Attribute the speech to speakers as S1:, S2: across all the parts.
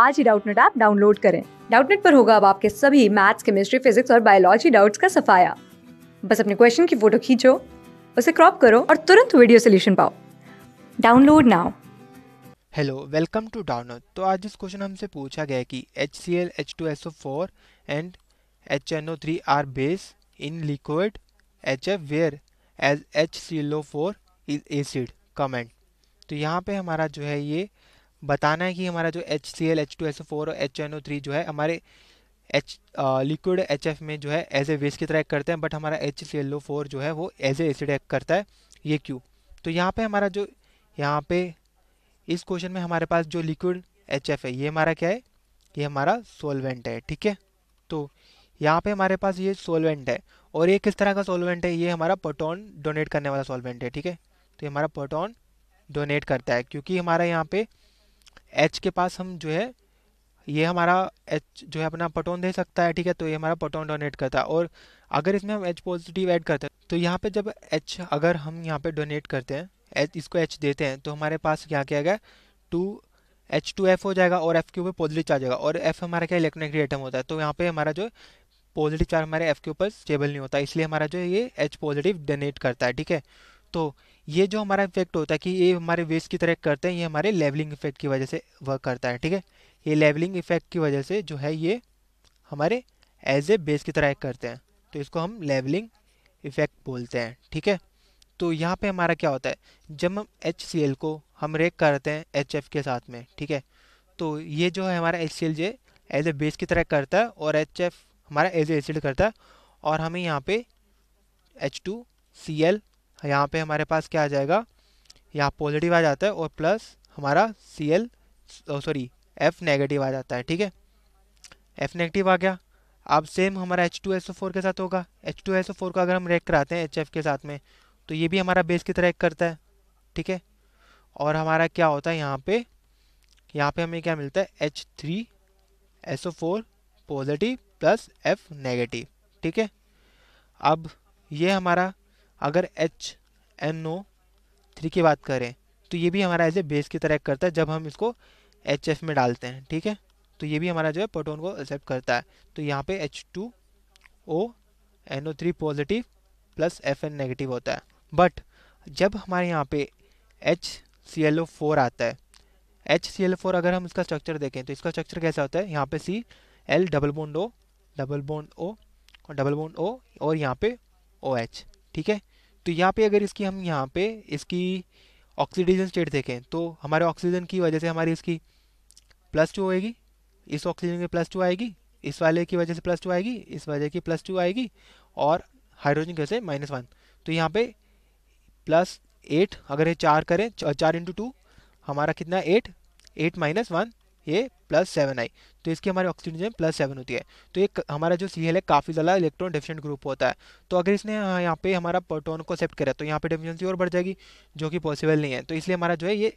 S1: आज ही Doubtnut app download करें डाउटनेट पर होगा अब आपके सभी मैथ्स केमिस्ट्री फिजिक्स और बायोलॉजी डाउट्स का सफाया बस अपने क्वेश्चन की फोटो खींचो उसे क्रॉप करो और तुरंत वीडियो सोल्यूशन पाओ download now hello welcome to download तो आज इस क्वेश्चन हमसे पूछा गया कि H C L H two S O four and H N O three are base in liquid H F whereas H C L O four is acid comment तो यहाँ पे हमारा जो है ये बताना है कि हमारा जो H C L H two S four और एच एन ओ थ्री जो है हमारे एच लिक्विड एच एफ में जो है एज ए वेस्ट की तरह एक्ट करते हैं बट हमारा H C L O four जो है वो एज ए एसिड एक्ट करता है ये क्यों तो यहाँ पे हमारा जो यहाँ पे इस क्वेश्चन में हमारे पास जो लिक्विड एच एफ है ये हमारा क्या है ये हमारा सोलवेंट है ठीक है तो यहाँ पे हमारे पास ये सोलवेंट है और ये किस तरह का सोलवेंट है ये हमारा प्रोटोन डोनेट करने वाला सोलवेंट है ठीक है तो ये हमारा प्रोटोन डोनेट करता है क्योंकि हमारा यहाँ पे एच के पास हम जो है ये हमारा एच जो है अपना पटोन दे सकता है ठीक है तो ये हमारा पटोन डोनेट करता है और अगर इसमें हम एच पॉजिटिव ऐड करते हैं तो यहाँ पे जब एच अगर हम यहाँ पे डोनेट करते हैं एच इसको एच देते हैं तो हमारे पास क्या क्या गया टू एच टू एफ हो जाएगा और एफ़ के ऊपर पॉजिटिव चार्ज होगा और एफ़ हमारा क्या इलेक्ट्रॉनिक आइटम होता है तो यहाँ पर हमारा जो पॉजिटिव चार्ज हमारे एफ़ के ऊपर स्टेबल नहीं होता इसलिए हमारा जो ये एच पॉजिटिव डोनेट करता है ठीक है तो ये जो हमारा इफेक्ट होता है कि ये हमारे वेस्ट की तरह करते हैं ये हमारे लेवलिंग इफेक्ट की वजह से वर्क करता है ठीक है ये लेवलिंग इफेक्ट की वजह से जो है ये हमारे एज ए बेस की तरह करते हैं तो इसको हम लेवलिंग इफेक्ट बोलते हैं ठीक है तो यहाँ पे हमारा क्या होता है जब हम एच को हम रेक करते हैं एच के साथ में ठीक है तो ये जो है हमारा एच जो एज ए बेस की तरह करता है और एच हमारा एज ए एसिड करता है और हमें यहाँ पे एच टू सी एल यहाँ पे हमारे पास क्या आ जाएगा यहाँ पॉजिटिव आ जाता है और प्लस हमारा C L sorry F negative आ जाता है ठीक है एफ नेगेटिव आ गया अब सेम हमारा H two S O four के साथ होगा H two S O four का अगर हम रेक कराते हैं एच एफ के साथ में तो ये भी हमारा बेस की तरह एक करता है ठीक है और हमारा क्या होता है यहाँ पे यहाँ पे हमें क्या मिलता है H three S O four positive plus F negative ठीक है अब ये हमारा अगर एच एन ओ थ्री की बात करें तो ये भी हमारा एज ए बेस की तरह करता है जब हम इसको एच एफ में डालते हैं ठीक है तो ये भी हमारा जो है प्रोटोन को एक्सेप्ट करता है तो यहाँ पे H two O N O three positive plus F N negative होता है बट जब हमारे यहाँ पे H C L O four आता है एच सी एल फोर अगर हम इसका स्ट्रक्चर देखें तो इसका स्ट्रक्चर कैसा होता है यहाँ पे C L double bond O double bond O और डबल बोन्ड ओ और यहाँ पे ओ एच ठीक है तो यहाँ पे अगर इसकी हम यहाँ पे इसकी ऑक्सीडेशन स्टेट देखें तो हमारे ऑक्सीजन की वजह से हमारी इसकी प्लस टू होएगी इस ऑक्सीजन की प्लस टू आएगी इस वाले की वजह से प्लस टू आएगी इस वजह की प्लस टू आएगी और हाइड्रोजन की वजह से माइनस वन तो यहाँ पे प्लस एट अगर ये चार करें चार इंटू टू हमारा कितना एट एट माइनस वन ये प्लस सेवन आई तो इसकी हमारे ऑक्सीजन प्लस सेवन होती है तो ये हमारा जो सी है काफ़ी ज़्यादा इलेक्ट्रॉन डिफिशेंट ग्रुप होता है तो अगर इसने यहाँ पे हमारा प्रोटोन को एक्सेप्ट करा तो यहाँ पे डिफिशेंसी और बढ़ जाएगी जो कि पॉसिबल नहीं है तो इसलिए हमारा जो है ये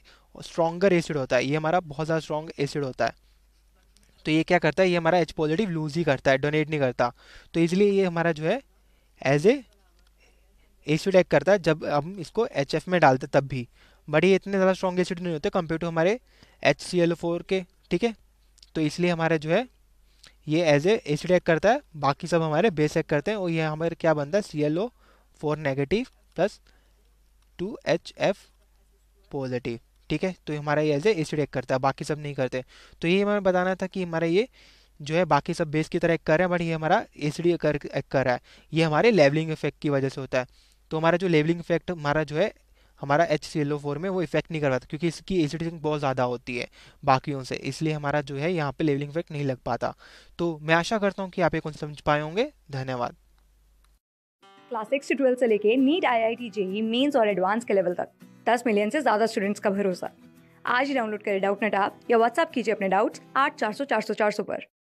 S1: स्ट्रॉगर एसिड होता है ये हमारा बहुत ज़्यादा स्ट्रॉन्ग एसिड होता है तो ये क्या करता है ये हमारा एच पॉजिटिव लूज ही करता है डोनेट नहीं करता तो इसलिए ये हमारा जो है एज ए एसिड एक्ट करता है जब हम इसको एच में डालते तब भी बट ये इतने ज़्यादा स्ट्रॉन्ग एसिड नहीं होते कंपेयर टू हमारे एच के ठीक है तो इसलिए हमारा जो है ये एज ए एसिड एक्ट करता है बाकी सब हमारे बेस एक्ट करते हैं और ये हमारे क्या बनता है C L O four negative plus two H F positive ठीक है तो हमारा ये एज ए एसिड एक्ट करता है बाकी सब नहीं करते तो ये हमें बताना था कि हमारा ये जो है बाकी सब बेस की तरह एक कर रहे हैं बट ये हमारा एसिड एक्ट कर रहा है ये हमारे लेवलिंग इफेक्ट की वजह से होता है तो हमारा जो लेवलिंग इफेक्ट हमारा जो है हमारा H C L O four में वो इफेक्ट नहीं करवाता क्योंकि इसकी एसिडिटी बहुत ज़्यादा होती है बाकियों से इसलिए हमारा जो है यहाँ पे लेवलिंग इफेक्ट नहीं लग पाता तो मैं आशा करता हूँ कि आप एक समझ पाए होंगे धन्यवाद क्लास सिक्स से ट्वेल्थ से लेके NEET I I T JEE mains और एडवांस के लेवल तक दस मिलियन से ज़्यादा स्टूडेंट्स का भरोसा आज ही डाउनलोड करें डाउट नेट आप या व्हाट्सअप कीजिए अपने डाउट्स आठ चार सौ चार सौ चार सौ पर